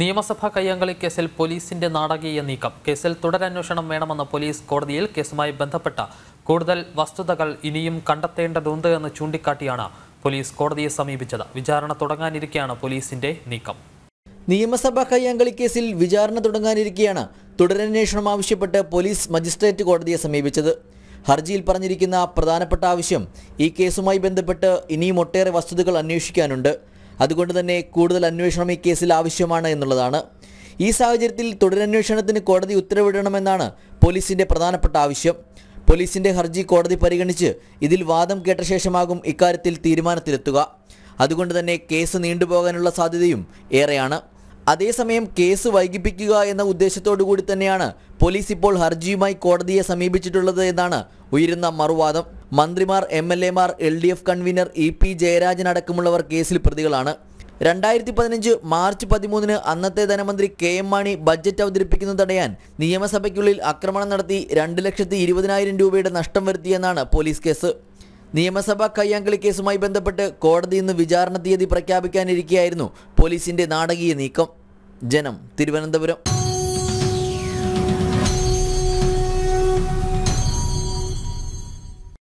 നിയമസഭാ കയ്യാങ്കളി കേസിൽ പോലീസിന്റെ നാടകീയ നീക്കം കേസിൽ തുടരന്വേഷണം വേണമെന്ന പോലീസ് കോടതിയിൽ കേസുമായി ബന്ധപ്പെട്ട കൂടുതൽ വസ്തുതകൾ ഇനിയും കണ്ടെത്തേണ്ടതുണ്ട് എന്ന് ചൂണ്ടിക്കാട്ടിയാണ് പോലീസ് കോടതിയെ സമീപിച്ചത് വിചാരണ തുടങ്ങാനിരിക്കെയാണ് പോലീസിന്റെ നീക്കം നിയമസഭാ കയ്യാങ്കളി കേസിൽ വിചാരണ തുടങ്ങാനിരിക്കെയാണ് തുടരന്വേഷണം ആവശ്യപ്പെട്ട് പോലീസ് മജിസ്ട്രേറ്റ് കോടതിയെ സമീപിച്ചത് ഹർജിയിൽ പറഞ്ഞിരിക്കുന്ന പ്രധാനപ്പെട്ട ആവശ്യം ഈ കേസുമായി ബന്ധപ്പെട്ട് ഇനിയും ഒട്ടേറെ വസ്തുതകൾ അന്വേഷിക്കാനുണ്ട് അതുകൊണ്ട് തന്നെ കൂടുതൽ അന്വേഷണം ഈ കേസിൽ ആവശ്യമാണ് എന്നുള്ളതാണ് ഈ സാഹചര്യത്തിൽ തുടരന്വേഷണത്തിന് കോടതി ഉത്തരവിടണമെന്നാണ് പോലീസിന്റെ പ്രധാനപ്പെട്ട ആവശ്യം പോലീസിന്റെ ഹർജി കോടതി പരിഗണിച്ച് ഇതിൽ വാദം കേട്ട ശേഷമാകും ഇക്കാര്യത്തിൽ തീരുമാനത്തിലെത്തുക അതുകൊണ്ട് തന്നെ കേസ് നീണ്ടുപോകാനുള്ള സാധ്യതയും ഏറെയാണ് അതേസമയം കേസ് വൈകിപ്പിക്കുക എന്ന ഉദ്ദേശത്തോടു കൂടി തന്നെയാണ് പോലീസ് ഇപ്പോൾ ഹർജിയുമായി കോടതിയെ സമീപിച്ചിട്ടുള്ളത് എന്നാണ് ഉയരുന്ന മറുവാദം മന്ത്രിമാർ എം എൽ മാർ L D F convener E P Jayarajan അടക്കമുള്ളവർ കേസിൽ പ്രതികളാണ് രണ്ടായിരത്തി പതിനഞ്ച് മാർച്ച് പതിമൂന്നിന് അന്നത്തെ ധനമന്ത്രി കെ എം മാണി ബജറ്റ് അവതരിപ്പിക്കുന്നത് തടയാൻ നിയമസഭയ്ക്കുള്ളിൽ ആക്രമണം നടത്തി രണ്ട് ലക്ഷത്തി ഇരുപതിനായിരം രൂപയുടെ നഷ്ടം വരുത്തിയെന്നാണ് പോലീസ് കേസ് നിയമസഭാ കയ്യാങ്കളി കേസുമായി ബന്ധപ്പെട്ട് കോടതി ഇന്ന് വിചാരണ തീയതി പ്രഖ്യാപിക്കാനിരിക്കെയായിരുന്നു പോലീസിന്റെ നാടകീയ നീക്കം ജനം തിരുവനന്തപുരം